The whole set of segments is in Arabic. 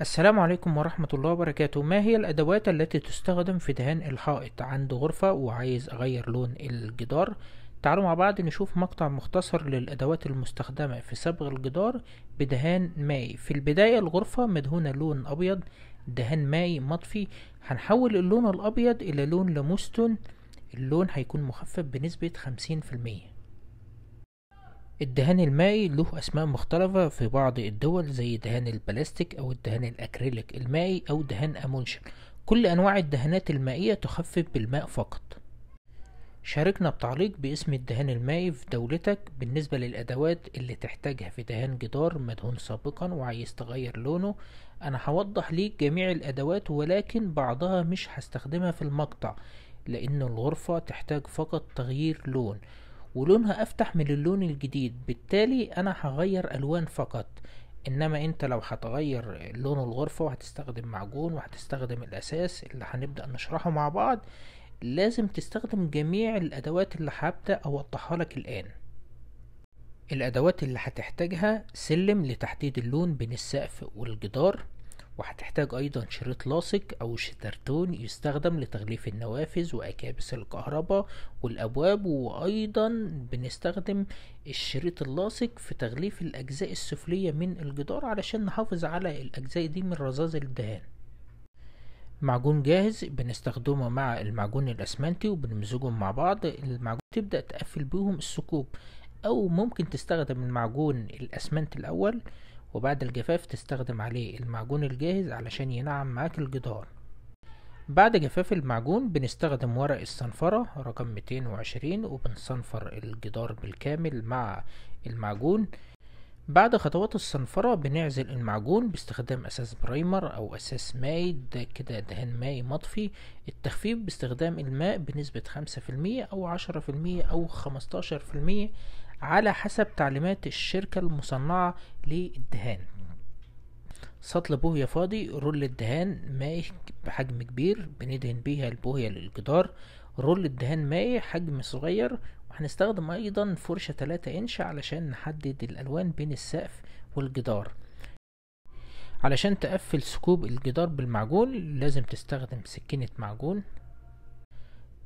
السلام عليكم ورحمة الله وبركاته ما هي الأدوات التي تستخدم في دهان الحائط عند غرفة وعايز أغير لون الجدار تعالوا مع بعض نشوف مقطع مختصر للأدوات المستخدمة في صبغ الجدار بدهان مائي في البداية الغرفة مدهونة لون أبيض دهان مائي مطفي هنحول اللون الأبيض إلى لون لموستون اللون هيكون مخفف بنسبة خمسين في المية الدهان المائي له أسماء مختلفة في بعض الدول زي دهان البلاستيك أو الدهان الأكريليك المائي أو دهان أمونشن كل أنواع الدهانات المائية تخفف بالماء فقط شاركنا بتعليق باسم الدهان المائي في دولتك بالنسبة للأدوات اللي تحتاجها في دهان جدار مدهون سابقا وعايز تغير لونه أنا هوضح ليك جميع الأدوات ولكن بعضها مش هستخدمها في المقطع لأن الغرفة تحتاج فقط تغيير لون ولونها افتح من اللون الجديد بالتالي انا هغير الوان فقط انما انت لو هتغير لون الغرفة وهتستخدم معجون وهتستخدم الاساس اللي هنبدأ نشرحه مع بعض لازم تستخدم جميع الادوات اللي هبدأ اوضحها لك الان الادوات اللي هتحتاجها سلم لتحديد اللون بين السقف والجدار وهتحتاج أيضا شريط لاصق أو شترتون يستخدم لتغليف النوافذ وأكابس الكهرباء والأبواب وأيضا بنستخدم الشريط اللاصق في تغليف الأجزاء السفلية من الجدار علشان نحافظ على الأجزاء دي من رذاذ الدهان معجون جاهز بنستخدمه مع المعجون الأسمنتي وبنمزجهم مع بعض المعجون تبدأ تقفل بيهم الثقوب أو ممكن تستخدم المعجون الأسمنت الأول وبعد الجفاف تستخدم عليه المعجون الجاهز علشان ينعم معاك الجدار بعد جفاف المعجون بنستخدم ورق الصنفرة رقم 220 وبنصنفر الجدار بالكامل مع المعجون بعد خطوات الصنفرة بنعزل المعجون باستخدام أساس برايمر أو أساس ماي ده كده دهان مائي مطفي التخفيف باستخدام الماء بنسبة خمسة أو عشرة أو خمستاشر على حسب تعليمات الشركة المصنعة للدهان سطل بوهية فاضي رول الدهان مائي بحجم كبير بندهن بيها البوهية للجدار رول الدهان مائي حجم صغير وهنستخدم ايضا فرشة 3 انش علشان نحدد الالوان بين السقف والجدار علشان تقفل سكوب الجدار بالمعجون لازم تستخدم سكينة معجون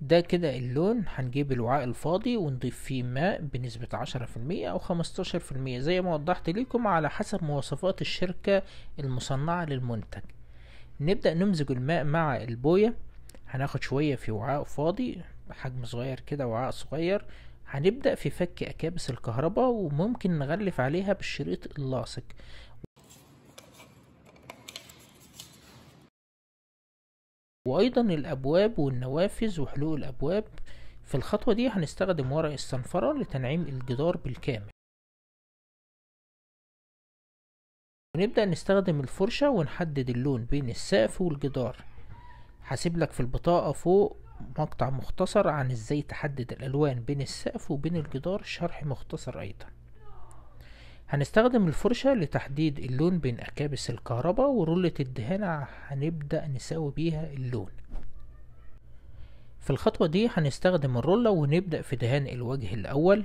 ده كده اللون هنجيب الوعاء الفاضي ونضيف فيه ماء بنسبة عشرة في المية أو خمستاشر في المية زي ما وضحت لكم على حسب مواصفات الشركة المصنعة للمنتج نبدأ نمزج الماء مع البوية هناخد شوية في وعاء فاضي حجم صغير كده وعاء صغير هنبدأ في فك أكابس الكهرباء وممكن نغلف عليها بالشريط اللاصق وايضا الابواب والنوافذ وحلوق الابواب في الخطوة دي هنستخدم ورق الصنفرة لتنعيم الجدار بالكامل ونبدأ نستخدم الفرشة ونحدد اللون بين السقف والجدار هسيب لك في البطاقة فوق مقطع مختصر عن ازاي تحدد الالوان بين السقف وبين الجدار شرح مختصر ايضا هنستخدم الفرشة لتحديد اللون بين أكابس الكهرباء ورولة الدهان هنبدأ نساوي بيها اللون في الخطوة دي هنستخدم الرولة ونبدأ في دهان الوجه الأول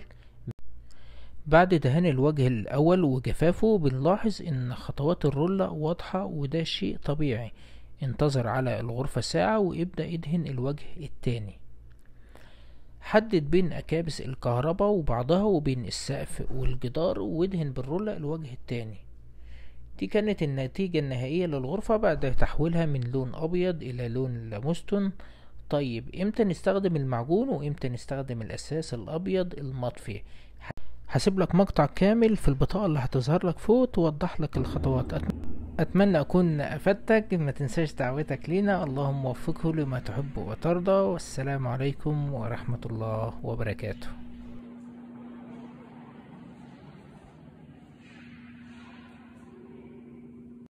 بعد دهان الوجه الأول وجفافه بنلاحظ إن خطوات الرولة واضحة وده شيء طبيعي انتظر على الغرفة ساعة وابدأ ادهن الوجه التاني حدد بين أكابس الكهرباء وبعضها وبين السقف والجدار وادهن بالرولة الوجه التاني دي كانت النتيجة النهائية للغرفة بعد تحويلها من لون أبيض إلى لون لامستون طيب امتى نستخدم المعجون وامتى نستخدم الأساس الأبيض المطفي هسيب لك مقطع كامل في البطاقة اللي هتظهر لك فوق توضح لك الخطوات أتمنى أكون أفدتك ما تنساش دعوتك لينا اللهم وفقه لما تحب وترضى والسلام عليكم ورحمة الله وبركاته